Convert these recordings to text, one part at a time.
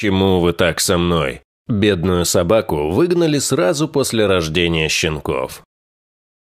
«Чему вы так со мной?» Бедную собаку выгнали сразу после рождения щенков.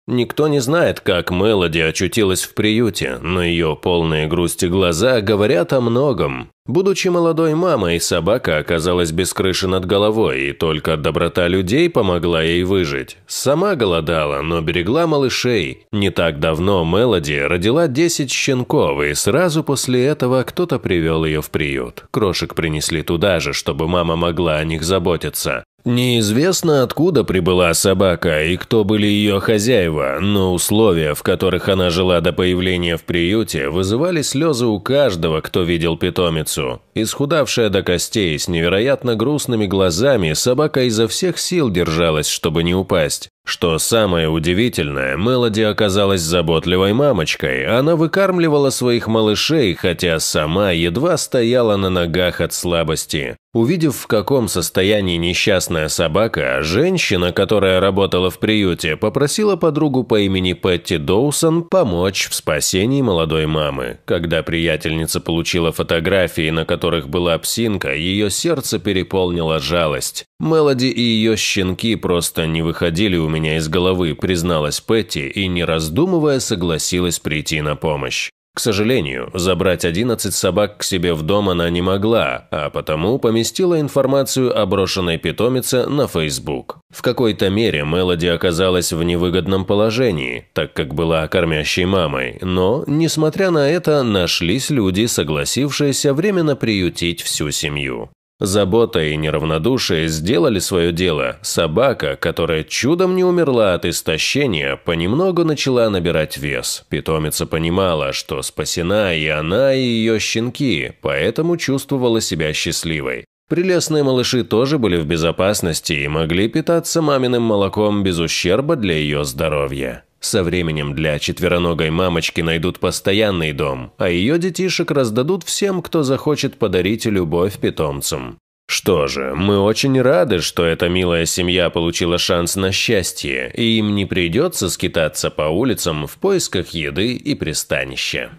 Никто не знает, как Мелоди очутилась в приюте, но ее полные грусти глаза говорят о многом. Будучи молодой мамой, собака оказалась без крыши над головой, и только доброта людей помогла ей выжить. Сама голодала, но берегла малышей. Не так давно Мелоди родила 10 щенков, и сразу после этого кто-то привел ее в приют. Крошек принесли туда же, чтобы мама могла о них заботиться. Неизвестно, откуда прибыла собака и кто были ее хозяева, но условия, в которых она жила до появления в приюте, вызывали слезы у каждого, кто видел питомицу. Исхудавшая до костей, с невероятно грустными глазами, собака изо всех сил держалась, чтобы не упасть. Что самое удивительное, Мелоди оказалась заботливой мамочкой. Она выкармливала своих малышей, хотя сама едва стояла на ногах от слабости. Увидев, в каком состоянии несчастная собака, женщина, которая работала в приюте, попросила подругу по имени Пэтти Доусон помочь в спасении молодой мамы. Когда приятельница получила фотографии, на которых была псинка, ее сердце переполнило жалость. «Мелоди и ее щенки просто не выходили у меня из головы», призналась Пэтти и, не раздумывая, согласилась прийти на помощь. К сожалению, забрать 11 собак к себе в дом она не могла, а потому поместила информацию о брошенной питомице на Facebook. В какой-то мере Мелоди оказалась в невыгодном положении, так как была кормящей мамой, но, несмотря на это, нашлись люди, согласившиеся временно приютить всю семью. Забота и неравнодушие сделали свое дело. Собака, которая чудом не умерла от истощения, понемногу начала набирать вес. Питомица понимала, что спасена и она, и ее щенки, поэтому чувствовала себя счастливой. Прелестные малыши тоже были в безопасности и могли питаться маминым молоком без ущерба для ее здоровья. Со временем для четвероногой мамочки найдут постоянный дом, а ее детишек раздадут всем, кто захочет подарить любовь питомцам. Что же, мы очень рады, что эта милая семья получила шанс на счастье, и им не придется скитаться по улицам в поисках еды и пристанища.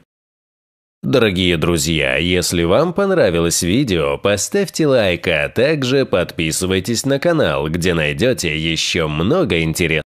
Дорогие друзья, если вам понравилось видео, поставьте лайк, а также подписывайтесь на канал, где найдете еще много интересного.